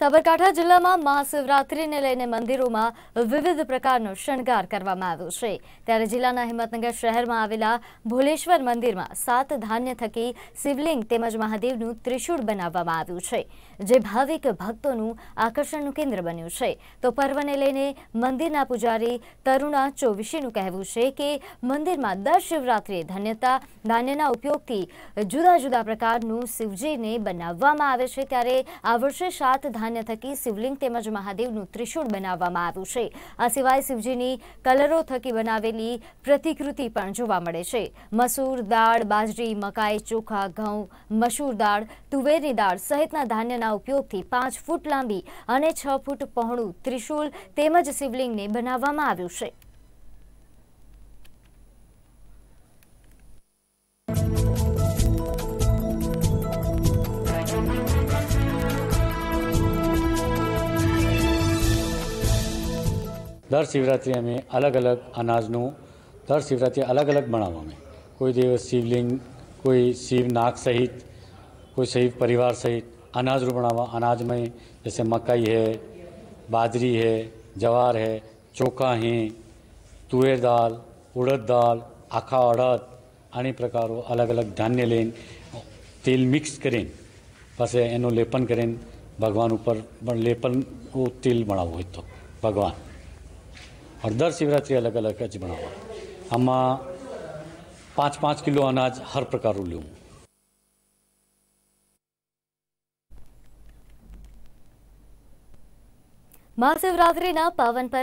સાબરકાંઠા જિલ્લામાં મહાશિવરાત્રિને લઈને મંદિરોમાં વિવિધ પ્રકારનો શણગાર કરવામાં આવ્યો છે ત્યારે જિલ્લાના હિંમતનગર શહેરમાં આવેલા ભોલેશ્વર મંદિરમાં સાત ધાન્ય થકી શિવલિંગ તેમજ મહાદેવનું ત્રિશુળ બનાવવામાં આવ્યું છે જે ભાવિક ભક્તોનું આકર્ષણનું કેન્દ્ર બન્યું છે તો પર્વને લઈને મંદિરના પૂજારી તરુણા ચોવીશીનું કહેવું છે કે મંદિરમાં દર શિવરાત્રિએ ધન્યતા ધાન્યના ઉપયોગથી જુદા જુદા પ્રકારનું શિવજીને બનાવવામાં આવે છે ત્યારે આ વર્ષે સાત ધાન્ય સામાન્ય થકી શિવલિંગ તેમજ મહાદેવનું ત્રિશુળ બનાવવામાં આવ્યું છે આ સિવાય શિવજીની કલરો થકી બનાવેલી પ્રતિકૃતિ પણ જોવા મળે છે મસૂર દાળ બાજરી મકાઈ ચોખા ઘઉં મસૂર દાળ તુવેરની દાળ સહિતના ધાન્યના ઉપયોગથી પાંચ ફૂટ લાંબી અને છ ફૂટ પહોળું ત્રિશુલ તેમજ શિવલિંગને બનાવવામાં આવ્યું છે દર શિવરાત્રિ અમે अलग અલગ અનાજનું દર શિવરાત્રિ अलग અલગ બનાવવા कोई કોઈ દિવસ શિવલિંગ કોઈ શિवनाग સહિત कोई शिव परिवार सहित अनाज बनावा अनाज में जैसे मकई है बाजरी है जवार है चोखा है तुवेर दाल उड़द दाल आखा अड़द अन्य प्रकारों अलग अलग धान्य लें तेल मिक्स करें बस एनो लेपन करें भगवान ऊपर लेपन वो तेल बनाओ तो भगवान और दर शिवरात्रि अलग अलग જ બનાવવા આમાં પાંચ પાંચ કિલો અનાજ હર પ્રકારનું લેવું મહાશિવરાત્રિના પાવન પર્વ